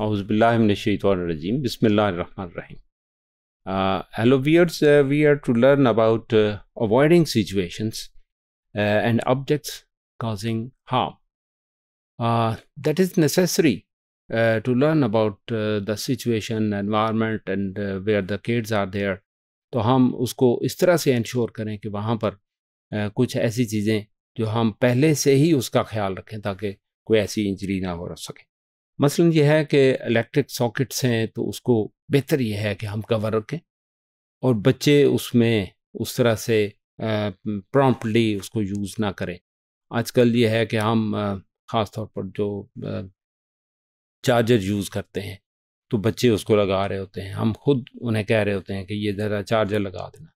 रजीम बिस्मिल्लाहमान hello viewers we are to learn about avoiding situations and objects causing harm that is necessary to learn about the situation environment and where the kids are there तो हम उसको इस तरह से ensure करें कि वहाँ पर uh, कुछ ऐसी चीज़ें जो हम पहले से ही उसका ख्याल रखें ताकि कोई ऐसी इंजरी ना हो सके मसलन ये है कि इलेक्ट्रिक सॉकेट्स हैं तो उसको बेहतर ये है कि हम कवर रखें और बच्चे उसमें उस तरह से प्रॉम्प्टली उसको यूज़ ना करें आजकल ये है कि हम ख़ास तौर पर जो चार्जर यूज़ करते हैं तो बच्चे उसको लगा रहे होते हैं हम खुद उन्हें कह रहे होते हैं कि ये ज़रा चार्जर लगा देना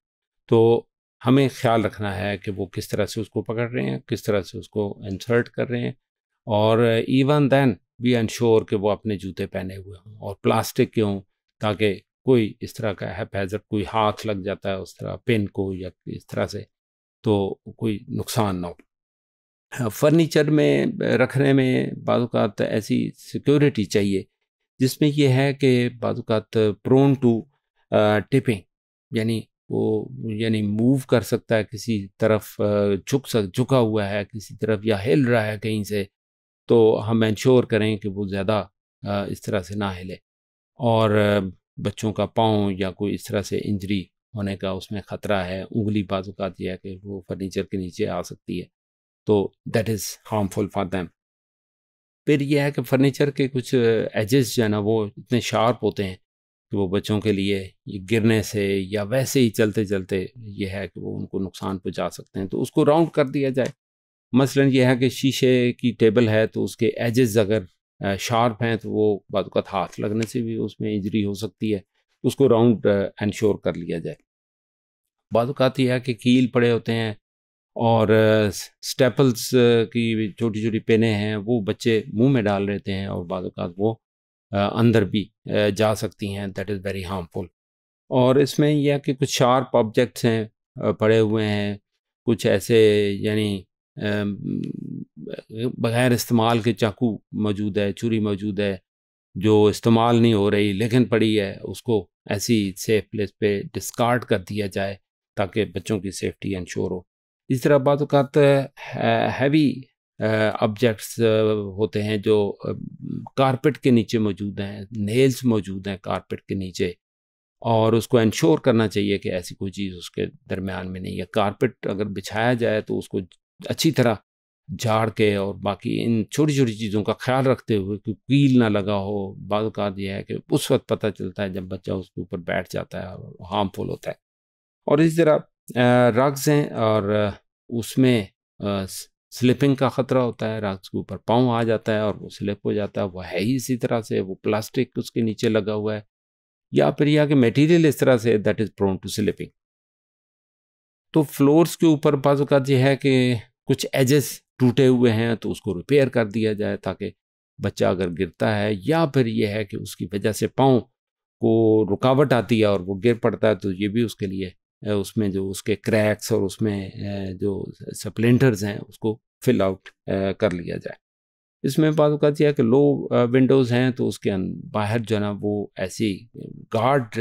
तो हमें ख्याल रखना है कि वो किस तरह से उसको पकड़ रहे हैं किस तरह से उसको इंसर्ट कर रहे हैं और इवन देन वी एनश्योर कि वो अपने जूते पहने हुए हों और प्लास्टिक के हों ताकि कोई इस तरह का हैपेजर कोई हाथ लग जाता है उस तरह पिन को या इस तरह से तो कोई नुकसान ना हो फर्नीचर हाँ, में रखने में बाज़ात ऐसी सिक्योरिटी चाहिए जिसमें यह है कि बाज़ात प्रोन टू टिपिंग यानी वो यानी मूव कर सकता है किसी तरफ झुक सक झुका हुआ है किसी तरफ या हिल रहा है कहीं से तो हम इंश्योर करें कि वो ज़्यादा इस तरह से ना हिले और बच्चों का पाँव या कोई इस तरह से इंजरी होने का उसमें ख़तरा है उंगली बाजू यह है कि वो फर्नीचर के नीचे आ सकती है तो that is harmful for them फिर यह है कि फर्नीचर के कुछ एजेस जो है ना वो इतने शार्प होते हैं कि वो बच्चों के लिए ये गिरने से या वैसे ही चलते चलते यह है कि वो उनको नुकसान पहुंचा सकते हैं तो उसको राउंड कर दिया जाए मसलन यह है कि शीशे की टेबल है तो उसके एजेस अगर शार्प हैं तो वो बात हाथ लगने से भी उसमें इंजरी हो सकती है उसको राउंड इंश्योर कर लिया जाए बाद यह है कि कील पड़े होते हैं और स्टेपल्स की छोटी छोटी पेने हैं वो बच्चे मुंह में डाल लेते हैं और बाद वो अंदर भी जा सकती हैं दैट इज़ वेरी हार्मफुल और इसमें यह कि कुछ शार्प ऑब्जेक्ट्स हैं पड़े हुए हैं कुछ ऐसे यानी बग़ैर इस्तेमाल के चाकू मौजूद है छुरी मौजूद है जो इस्तेमाल नहीं हो रही लेकिन पड़ी है उसको ऐसी सेफ प्लेस पे डिस्कार्ड कर दिया जाए ताकि बच्चों की सेफ्टी इंश्योर हो इस तरह बात हैवी ऑब्जेक्ट्स होते हैं जो कारपेट के नीचे मौजूद हैं नेल्स मौजूद हैं कारपेट के नीचे और उसको इंश्योर करना चाहिए कि ऐसी कोई चीज़ उसके दरमियान में नहीं है कारपेट अगर बिछाया जाए तो उसको अच्छी तरह झाड़ के और बाकी इन छोटी छोटी चीज़ों का ख्याल रखते हुए कि कील ना लगा हो बाद यह है कि उस वक्त पता चलता है जब बच्चा उसके ऊपर बैठ जाता है और हार्मफुल होता है और इसी तरह रग्स हैं और उसमें स्लिपिंग का ख़तरा होता है रग्स के ऊपर पाँव आ जाता है और वो स्लिप हो जाता है वह है ही इसी तरह से वो प्लास्टिक उसके नीचे लगा हुआ है या फिर यह कि मेटीरियल इस तरह से that is prone to slipping तो फ्लोर्स के ऊपर बाज़ यह है कि कुछ एजेस टूटे हुए हैं तो उसको रिपेयर कर दिया जाए ताकि बच्चा अगर गिरता है या फिर यह है कि उसकी वजह से पाँव को रुकावट आती है और वो गिर पड़ता है तो ये भी उसके लिए उसमें जो उसके क्रैक्स और उसमें जो सप्लेंटर्स हैं उसको फिल आउट कर लिया जाए इसमें बात अवत यह है कि लो विंडोज़ हैं तो उसके बाहर जो है ना वो ऐसी गार्ड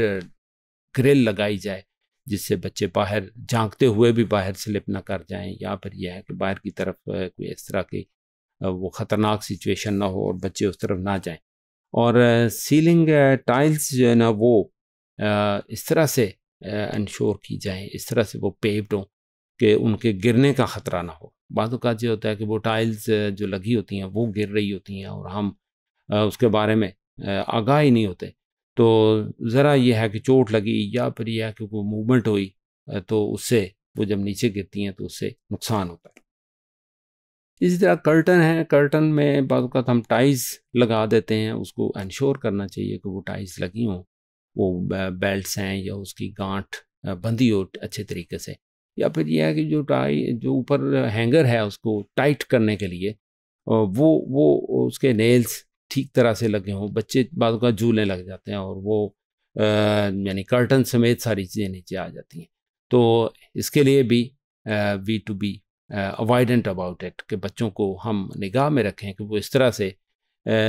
ग्रिल लगाई जाए जिससे बच्चे बाहर झांकते हुए भी बाहर स्लिप ना कर जाएं या फिर यह है कि बाहर की तरफ कोई इस तरह की वो ख़तरनाक सिचुएशन ना हो और बच्चे उस तरफ ना जाएं और सीलिंग टाइल्स जो है ना वो इस तरह से इंश्योर की जाए इस तरह से वो पेव्ड हों कि उनके गिरने का ख़तरा ना हो बाद ये होता है कि वो टाइल्स जो लगी होती हैं वो गिर रही होती हैं और हम उसके बारे में आगाह ही नहीं होते तो ज़रा यह है कि चोट लगी या फिर यह है कि कोई मूवमेंट हुई तो उससे वो जब नीचे गिरती हैं तो उससे नुकसान होता है इसी तरह कर्टन है कर्टन में बाद हम टाइज लगा देते हैं उसको इंश्योर करना चाहिए कि वो टाइज लगी हों वो बेल्ट्स हैं या उसकी गांठ बंधी हो अच्छे तरीके से या फिर यह है कि जो टाई जो ऊपर हैंगर है उसको टाइट करने के लिए वो वो उसके नेल्स ठीक तरह से लगे हों बच्चे बाद का झूलने लग जाते हैं और वो यानी कर्टन समेत सारी चीज़ें नीचे आ जाती हैं तो इसके लिए भी we to be avoidant about it कि बच्चों को हम निगाह में रखें कि वो इस तरह से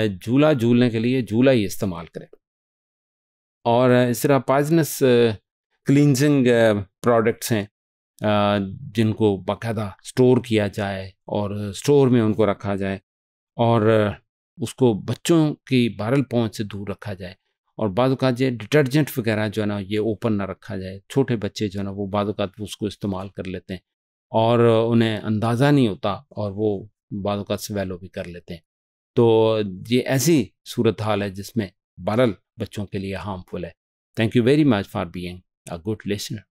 झूला झूलने के लिए झूला ही इस्तेमाल करें और इस तरह पाइजनस क्लिनजिंग प्रोडक्ट्स हैं जिनको बाकायदा स्टोर किया जाए और स्टोर में उनको रखा जाए और उसको बच्चों की बारल पहुँच से दूर रखा जाए और बाद अवत ये डिटर्जेंट वगैरह जो है ना ये ओपन ना रखा जाए छोटे बच्चे जो है ना वो बाद उसको इस्तेमाल कर लेते हैं और उन्हें अंदाज़ा नहीं होता और वो बाद अवत वैलो भी कर लेते हैं तो ये ऐसी सूरत हाल है जिसमें बरल बच्चों के लिए हार्मफुल है thank you very much for being a good listener